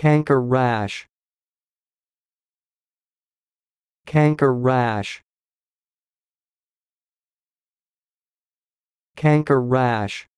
Canker rash. Canker rash. Canker rash.